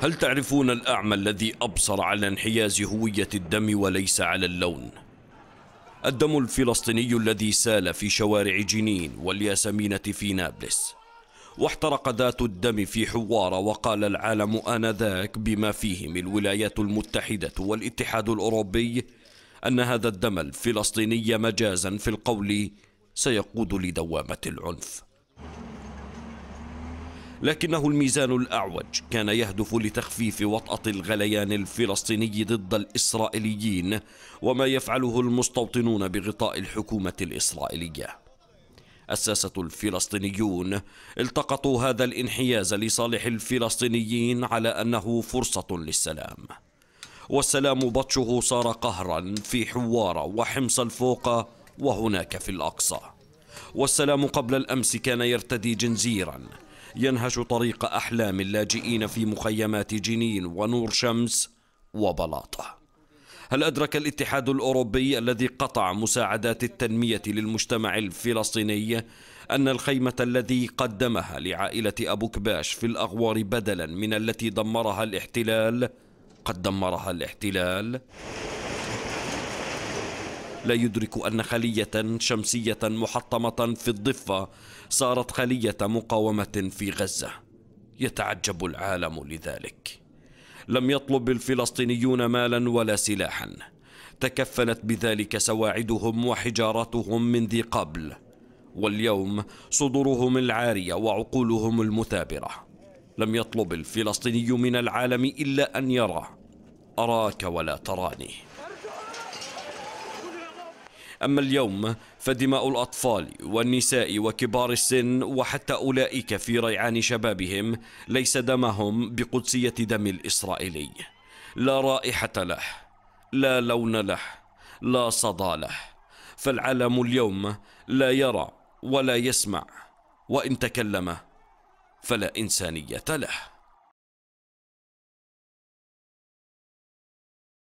هل تعرفون الأعمى الذي أبصر على انحياز هوية الدم وليس على اللون؟ الدم الفلسطيني الذي سال في شوارع جنين والياسمينة في نابلس واحترق ذات الدم في حوار وقال العالم آنذاك بما فيهم الولايات المتحدة والاتحاد الأوروبي أن هذا الدم الفلسطيني مجازا في القول سيقود لدوامة العنف لكنه الميزان الأعوج كان يهدف لتخفيف وطأة الغليان الفلسطيني ضد الإسرائيليين وما يفعله المستوطنون بغطاء الحكومة الإسرائيلية أساسة الفلسطينيون التقطوا هذا الانحياز لصالح الفلسطينيين على أنه فرصة للسلام والسلام بطشه صار قهرا في حوارة وحمص الفوق وهناك في الأقصى والسلام قبل الأمس كان يرتدي جنزيرا ينهش طريق أحلام اللاجئين في مخيمات جنين ونور شمس وبلاطة هل أدرك الاتحاد الأوروبي الذي قطع مساعدات التنمية للمجتمع الفلسطيني أن الخيمة الذي قدمها لعائلة أبو كباش في الأغوار بدلا من التي دمرها الاحتلال قد دمرها الاحتلال؟ لا يدرك أن خلية شمسية محطمة في الضفة صارت خلية مقاومة في غزة يتعجب العالم لذلك لم يطلب الفلسطينيون مالا ولا سلاحا تكفلت بذلك سواعدهم وحجارتهم من ذي قبل واليوم صدورهم العارية وعقولهم المثابرة لم يطلب الفلسطيني من العالم إلا أن يرى أراك ولا تراني أما اليوم فدماء الأطفال والنساء وكبار السن وحتى أولئك في ريعان شبابهم ليس دمهم بقدسية دم الإسرائيلي لا رائحة له لا لون له لا صدى له فالعالم اليوم لا يرى ولا يسمع وإن تكلم فلا إنسانية له